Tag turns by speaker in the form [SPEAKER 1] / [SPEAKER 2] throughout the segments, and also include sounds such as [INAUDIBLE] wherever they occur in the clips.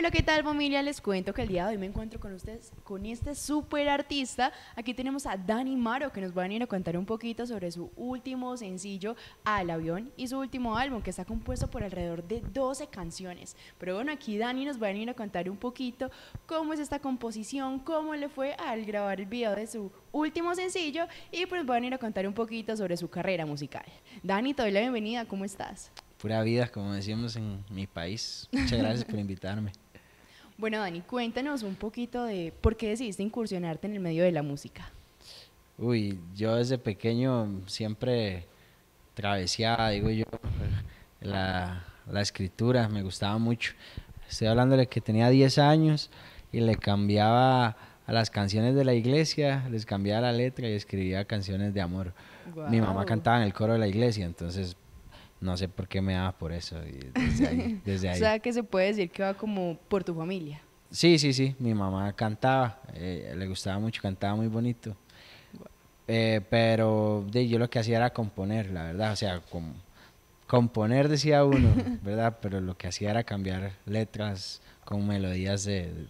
[SPEAKER 1] Hola, ¿qué tal familia? Les cuento que el día de hoy me encuentro con ustedes, con este super artista. Aquí tenemos a Dani Maro que nos va a venir a contar un poquito sobre su último sencillo, Al Avión, y su último álbum que está compuesto por alrededor de 12 canciones. Pero bueno, aquí Dani nos va a venir a contar un poquito cómo es esta composición, cómo le fue al grabar el video de su último sencillo y pues va a venir a contar un poquito sobre su carrera musical. Dani, te doy la bienvenida, ¿cómo estás?
[SPEAKER 2] Pura vida, como decimos en mi país. Muchas gracias por invitarme.
[SPEAKER 1] Bueno, Dani, cuéntanos un poquito de por qué decidiste incursionarte en el medio de la música.
[SPEAKER 2] Uy, yo desde pequeño siempre travesía digo yo, la, escritura, me gustaba mucho. Estoy hablando de que tenía 10 años y le cambiaba a las canciones de la iglesia, les cambiaba la letra y escribía canciones de amor. Mi mamá cantaba en el coro de la iglesia, entonces no sé por qué me daba por eso. Y [LAUGHS] sea, que
[SPEAKER 1] se puede decir que va como por tu familia.
[SPEAKER 2] Sí, sí, sí. Mi mamá cantaba, eh, le gustaba mucho, cantaba muy bonito. Eh, pero de, yo lo que hacía era componer, la verdad. O sea, componer decía uno, [LAUGHS] ¿verdad? Pero lo que hacía era cambiar letras con melodías del,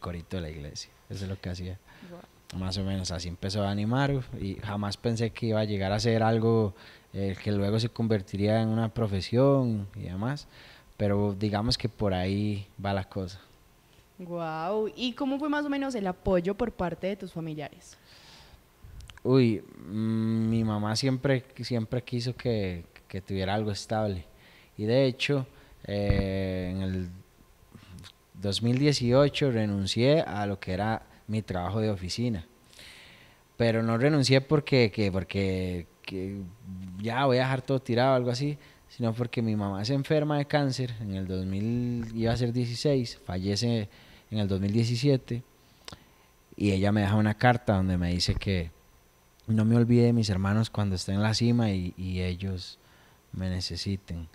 [SPEAKER 2] corito de la iglesia. Eso es lo que hacía. Más o menos así empezó a animar y jamás pensé que iba a llegar a ser algo eh, que luego se convertiría en una profesión y demás. Pero digamos que por ahí va la cosa.
[SPEAKER 1] Wow. ¿Y cómo fue más o menos el apoyo por parte de tus familiares?
[SPEAKER 2] Uy, mm, mi mamá siempre, siempre quiso que, que tuviera algo estable. Y de hecho, eh, en el 2018 renuncié a lo que era mi trabajo de oficina. Pero no renuncié porque, que, porque que ya voy a dejar todo tirado, algo así, sino porque mi mamá es enferma de cáncer, en el 2000 iba a ser 16, fallece en el 2017, y ella me deja una carta donde me dice que no me olvide de mis hermanos cuando estén en la cima y, ellos me necesiten.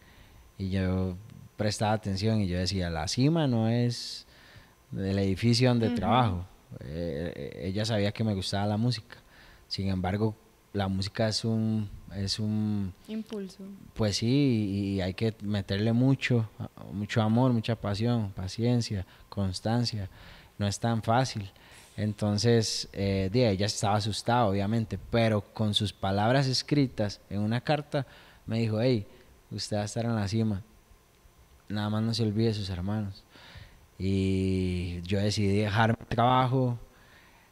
[SPEAKER 2] Y yo prestaba atención y yo decía, la cima no es del edificio donde trabajo. Eh, eh, ella sabía que me gustaba la música. Sin embargo, la música es un es un impulso. Pues sí, y hay que meterle mucho, mucho amor, mucha pasión, paciencia, constancia. No es tan fácil. Entonces, eh, ella estaba asustada, obviamente, pero con sus palabras escritas en una carta me dijo, hey, usted va a estar en la cima. Nada más no se olvide de sus hermanos. Y yo decidí dejar mi trabajo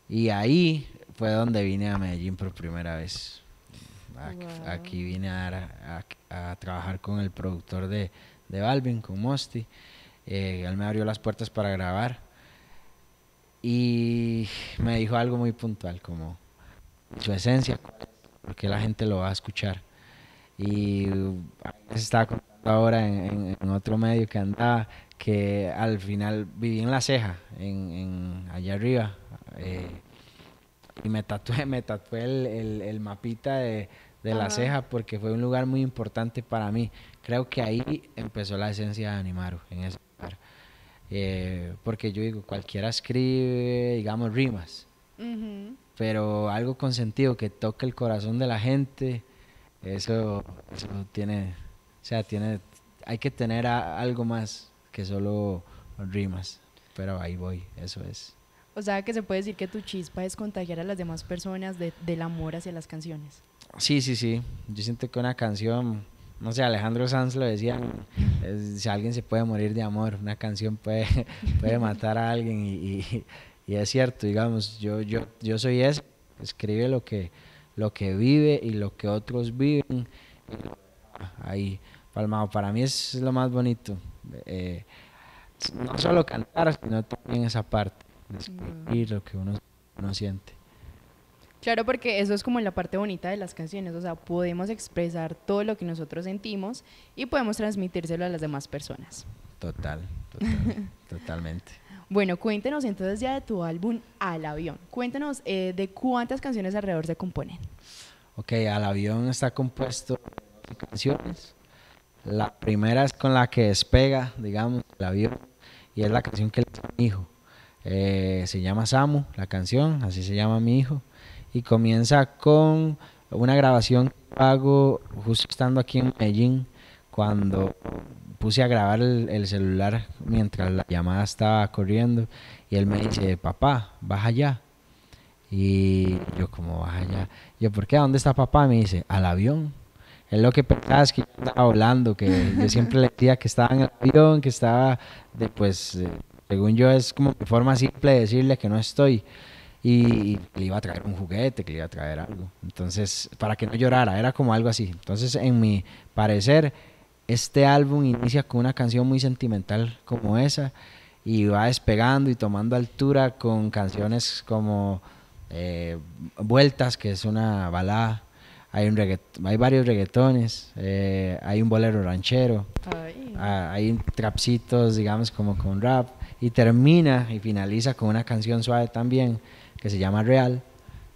[SPEAKER 2] y ahí fue donde vine a Medellín por primera vez. Aquí, vine a, trabajar con el productor de, de Balvin, con Mosti. Eh, él me abrió las puertas para grabar. Y me dijo algo muy puntual, como su esencia, porque la gente lo va a escuchar. Y estaba contando ahora en, otro medio que andaba, que al final viví en la ceja, en, allá arriba. Eh, y me tatué, me tatué el, mapita de, la ceja porque fue un lugar muy importante para mí. Creo que ahí empezó la esencia de Animaru, en ese lugar. Eh, porque yo digo, cualquiera escribe, digamos, rimas, pero algo con sentido que toque el corazón de la gente, eso, tiene, o sea, tiene, hay que tener algo más que solo rimas, pero ahí voy, eso es.
[SPEAKER 1] O sea, que se puede decir que tu chispa es contagiar a las demás personas del amor hacia las canciones.
[SPEAKER 2] Sí, sí, sí. Yo siento que una canción, no sé, Alejandro Sanz lo decía, si alguien se puede morir de amor, una canción puede, [LAUGHS] puede matar a alguien y, es cierto, digamos, yo, yo, yo soy ese, escribe lo que, lo que vive y lo que otros viven. Ahí, para mí es lo más bonito. Eh, no solo cantar, sino también esa parte escribir lo que uno, siente.
[SPEAKER 1] Claro, porque eso es como la parte bonita de las canciones, o sea, podemos expresar todo lo que nosotros sentimos y podemos transmitírselo a las demás personas.
[SPEAKER 2] Total, [LAUGHS] totalmente.
[SPEAKER 1] Bueno, cuéntenos entonces ya de tu álbum Al Avión. Cuéntenos eh, de cuántas canciones alrededor se componen.
[SPEAKER 2] Ok, Al Avión está compuesto de canciones. La primera es con la que despega, digamos, el avión, y es la canción que le hijo eh, se llama Samu, la canción, así se llama mi hijo. Y comienza con una grabación que hago justo estando aquí en Medellín, cuando puse a grabar el, celular mientras la llamada estaba corriendo. Y él me dice, papá, baja allá. Y yo, como baja allá? Yo, ¿por qué? ¿A dónde está papá? Me dice, al avión. Es lo que pensaba que yo estaba hablando que yo siempre le [LAUGHS] decía que estaba en el avión, que estaba después eh, según yo, es como mi forma simple de decirle que no estoy. Y, le iba a traer un juguete, que le iba a traer algo. Entonces, para que no llorara, era como algo así. Entonces, en mi parecer, este álbum inicia con una canción muy sentimental como esa y va despegando y tomando altura con canciones como eh, Vueltas, que es una balada. Hay, varios reggaetones, eh, hay un bolero ranchero, ah, hay trapsitos, digamos, como con rap, y termina y finaliza con una canción suave también que se llama Real,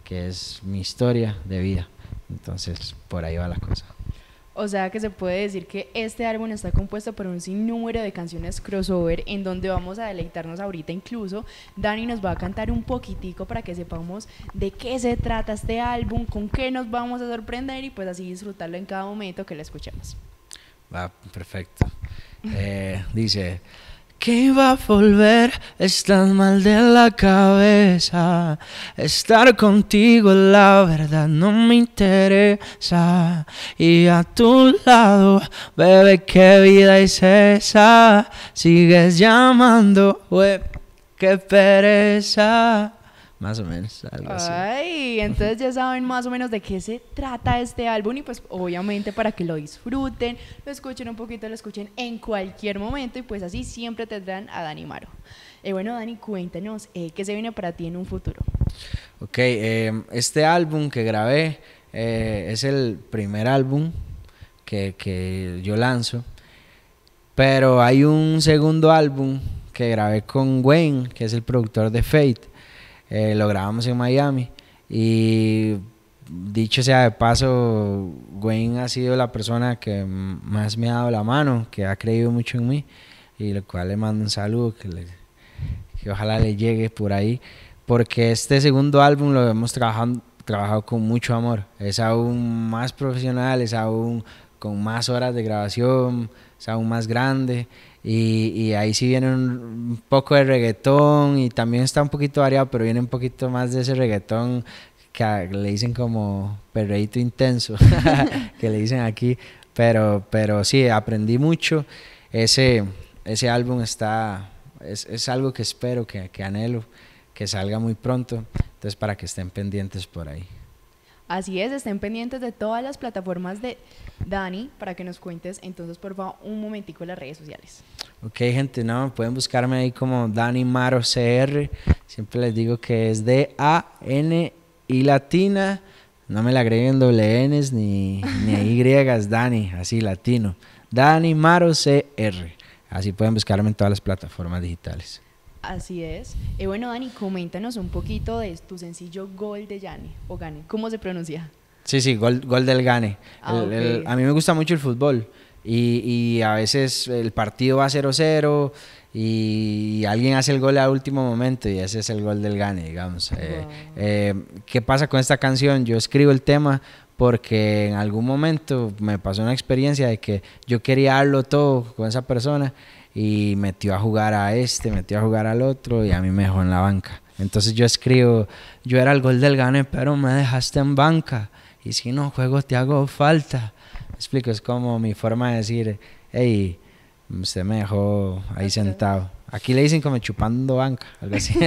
[SPEAKER 2] que es mi historia de vida. Entonces, por ahí va la cosa.
[SPEAKER 1] O sea que se puede decir que este álbum está compuesto por un sinnúmero de canciones crossover en donde vamos a deleitarnos ahorita incluso. Dani nos va a cantar un poquitico para que sepamos de qué se trata este álbum, con qué nos vamos a sorprender y pues así disfrutarlo en cada momento que lo escuchemos.
[SPEAKER 2] Va, perfecto. Eh, dice
[SPEAKER 3] que iba a volver, estás mal de la cabeza. Estar contigo, la verdad, no me interesa. Y a tu lado, bebé, qué vida es esa. Sigues llamando, web, qué pereza. Más o menos, algo así.
[SPEAKER 1] Ay, entonces ya saben más o menos de qué se trata este álbum y pues obviamente para que lo disfruten, lo escuchen un poquito, lo escuchen en cualquier momento y pues así siempre tendrán a Dani Maro. Eh, bueno, Dani, cuéntanos, eh, ¿qué se viene para ti en un futuro?
[SPEAKER 2] Ok, eh, este álbum que grabé es el primer álbum que, que yo lanzo, pero hay un segundo álbum que grabé con Wayne, que es el productor de Fate eh, lo grabamos en Miami. Y dicho sea de paso, Wayne ha sido la persona que más me ha dado la mano, que ha creído mucho en mí. Y lo cual le mando un saludo, que, ojalá le llegue por ahí. Porque este segundo álbum lo hemos trabajado con mucho amor. Es aún más profesional, es aún con más horas de grabación, es aún más grande. Y, ahí sí viene un, poco de reggaetón y también está un poquito variado, pero viene un poquito más de ese reggaetón que le dicen como perreíto intenso, [LAUGHS] que le dicen aquí. Pero, pero sí, aprendí mucho. Ese, ese álbum está, es, algo que espero, que anhelo, que salga muy pronto. Entonces, para que estén pendientes por ahí.
[SPEAKER 1] Así es, estén pendientes de todas las plataformas de Dani para que nos cuentes entonces por favor un momentico en las redes sociales.
[SPEAKER 2] Ok gente, no, pueden buscarme ahí como Dani Maro CR, siempre les digo que es D A N i latina, no me la agreguen doble N ni, ni Y, [LAUGHS] Dani, así latino. Dani Maro CR, así pueden buscarme en todas las plataformas digitales.
[SPEAKER 1] Así es. Y eh, bueno, Dani, coméntanos un poquito de tu sencillo Gol de Yane, o Gane, ¿cómo se pronuncia?
[SPEAKER 2] Sí, sí, Gol, del Gane. Ah, a mí me gusta mucho el fútbol y, a veces el partido va 0-0 y alguien hace el gol al último momento y ese es el gol del Gane, digamos. Eh, eh, ¿Qué pasa con esta canción? Yo escribo el tema porque en algún momento me pasó una experiencia de que yo quería darlo todo con esa persona y metió a jugar a este, metió a jugar al otro y a mí me dejó en la banca. Entonces yo escribo, yo era el gol del gane, pero me dejaste en banca. Y si no juego, te hago falta. explico, es como mi forma de decir, hey, usted me dejó ahí sentado. Aquí le dicen como chupando banca, algo así. [LAUGHS] [LAUGHS]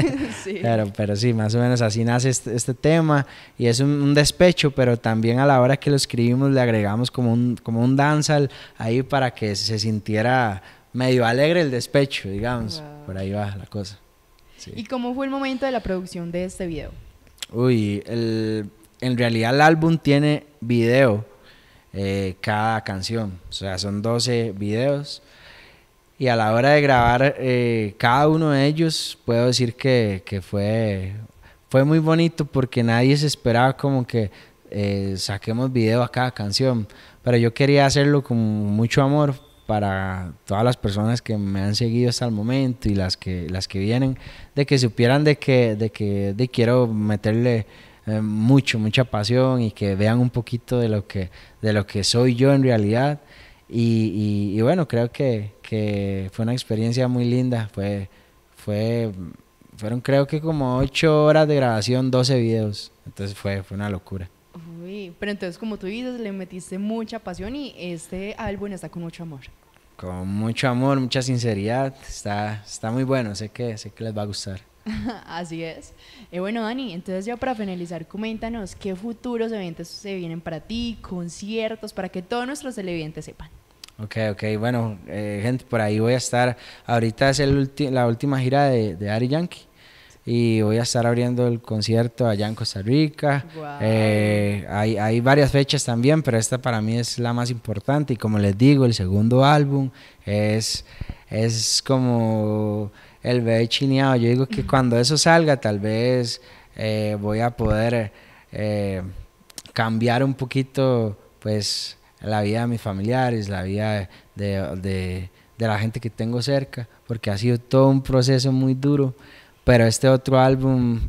[SPEAKER 2] Pero, sí, más o menos así nace este, este tema. Y es un, despecho, pero también a la hora que lo escribimos le agregamos como un, como un danzal ahí para que se sintiera medio alegre el despecho, digamos. Por ahí va la cosa. ¿Y
[SPEAKER 1] cómo fue el momento de la producción de este video?
[SPEAKER 2] Uy, en realidad el álbum tiene video eh, cada canción. O sea, son 12 videos. Y a la hora de grabar eh, cada uno de ellos, puedo decir que, fue, fue muy bonito porque nadie se esperaba como que eh, saquemos video a cada canción. Pero yo quería hacerlo con mucho amor para todas las personas que me han seguido hasta el momento y las que, las que vienen, de que supieran de que, de que de quiero meterle eh, mucho, mucha pasión y que vean un poquito de lo que, de lo que soy yo en realidad. Y, y, bueno, creo que, fue una experiencia muy linda. Fue, fue, fueron creo que como 8 horas de grabación, 12 videos. Entonces fue, fue una locura
[SPEAKER 1] pero entonces como tú dices, le metiste mucha pasión y este álbum está con mucho amor.
[SPEAKER 2] Con mucho amor, mucha sinceridad, está, está muy bueno, sé que, sé que les va a gustar.
[SPEAKER 1] [LAUGHS] Así es. Eh, bueno, Dani, entonces ya para finalizar, coméntanos qué futuros eventos se vienen para ti, conciertos, para que todos nuestros televidentes sepan.
[SPEAKER 2] Ok, ok, bueno, eh, gente, por ahí voy a estar. Ahorita es el la última gira de, de Ari Yankee y voy a estar abriendo el concierto allá en Costa Rica. Eh, hay, varias fechas también, pero esta para mí es la más importante y como les digo, el segundo álbum es, es como el bebé chineado. Yo digo que cuando eso salga tal vez eh, voy a poder eh, cambiar un poquito pues la vida de mis familiares, la vida de, de la gente que tengo cerca, porque ha sido todo un proceso muy duro pero este otro álbum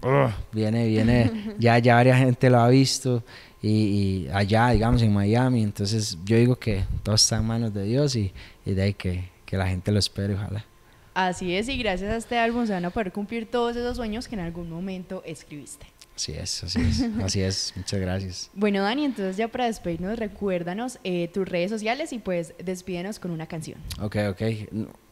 [SPEAKER 2] viene, viene, ya, ya varias gente lo ha visto y, allá, digamos, en Miami. Entonces yo digo que todo está en manos de Dios y, de ahí que, que la gente lo espere, ojalá.
[SPEAKER 1] Así es, y gracias a este álbum se van a poder cumplir todos esos sueños que en algún momento escribiste.
[SPEAKER 2] Así es, así es, así es. Muchas gracias.
[SPEAKER 1] [LAUGHS] Bueno, Dani, entonces ya para despedirnos, recuérdanos eh, tus redes sociales y pues despídenos con una canción.
[SPEAKER 2] Ok, ok.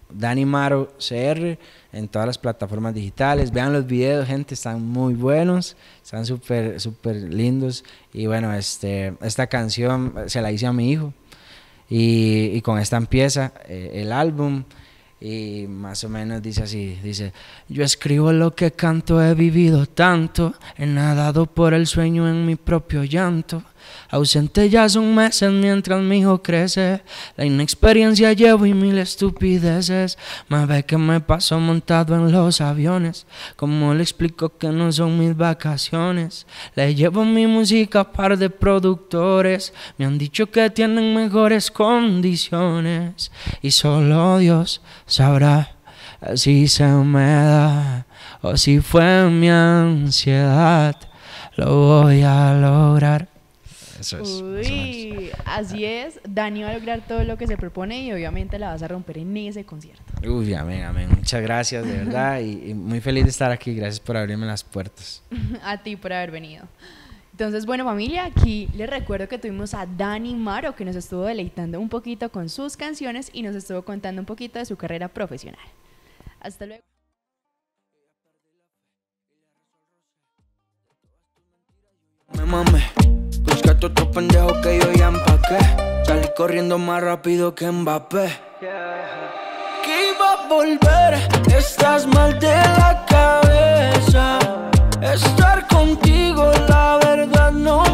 [SPEAKER 2] Dani Maro CR en todas las plataformas digitales. Vean los videos, gente, están muy buenos, están súper, súper lindos. Y bueno, este, esta canción se la hice a mi hijo. Y, con esta empieza eh, el álbum. Y más o menos dice así, dice, yo escribo lo que canto, he vivido tanto, he
[SPEAKER 3] nadado por el sueño en mi propio llanto. Ausente ya son meses mientras mi hijo crece. La inexperiencia llevo y mil estupideces. Más ve que me paso montado en los aviones. Como le explico que no son mis vacaciones. Le llevo mi música a par de productores. Me han dicho que tienen mejores condiciones. Y solo Dios sabrá si se me da o si fue mi ansiedad. Lo voy a lograr.
[SPEAKER 1] Eso es. Uy, así es. Dani va a lograr todo lo que se propone y obviamente la vas a romper en ese concierto.
[SPEAKER 2] Uy, amén, amén. Muchas gracias, de verdad. y, muy feliz de estar aquí. Gracias por abrirme las puertas.
[SPEAKER 1] [LAUGHS] a ti por haber venido. Entonces, bueno familia, aquí les recuerdo que tuvimos a Dani Maro que nos estuvo deleitando un poquito con sus canciones y nos estuvo contando un poquito de su carrera profesional. Hasta luego.
[SPEAKER 3] Me todo pendejo que yo ya empaqué. Salí corriendo más rápido que Mbappé. ¿Qué iba a volver, estás mal de la cabeza. Estar contigo, la verdad, no